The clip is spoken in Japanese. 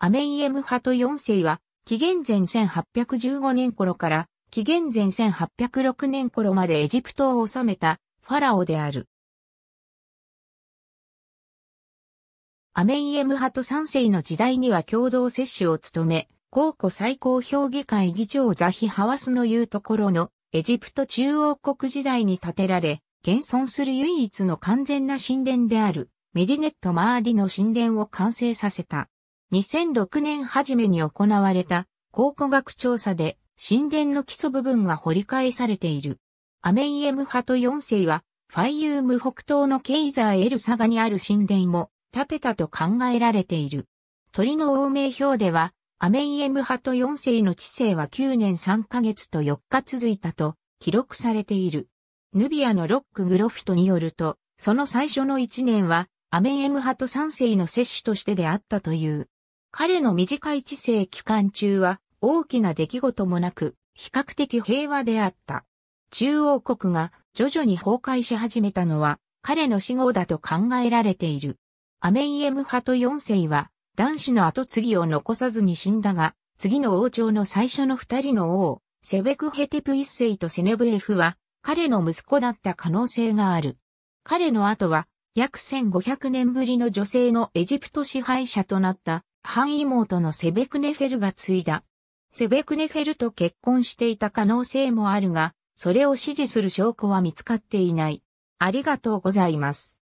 アメイエム派と4世は、紀元前1815年頃から、紀元前1806年頃までエジプトを治めたファラオである。アメイエム派と3世の時代には共同接種を務め、高古最高評議会議長ザヒ・ハワスの言うところのエジプト中央国時代に建てられ、現存する唯一の完全な神殿であるメディネット・マーディの神殿を完成させた。2006年初めに行われた考古学調査で神殿の基礎部分が掘り返されている。アメイエム派と4世はファイユーム北東のケイザーエルサガにある神殿も建てたと考えられている。鳥の王名表ではアメイエム派と4世の知性は9年3ヶ月と4日続いたと記録されている。ヌビアのロック・グロフィトによると、その最初の1年はアメイエム派と3世の摂取としてであったという。彼の短い知性期間中は大きな出来事もなく、比較的平和であった。中央国が徐々に崩壊し始めたのは彼の死後だと考えられている。アメイエム派と四世は男子の後継ぎを残さずに死んだが、次の王朝の最初の二人の王、セベクヘテプ一世とセネブエフは彼の息子だった可能性がある。彼の後は約1500年ぶりの女性のエジプト支配者となった半妹のセベクネフェルが継いだ。セベクネフェルと結婚していた可能性もあるが、それを支持する証拠は見つかっていない。ありがとうございます。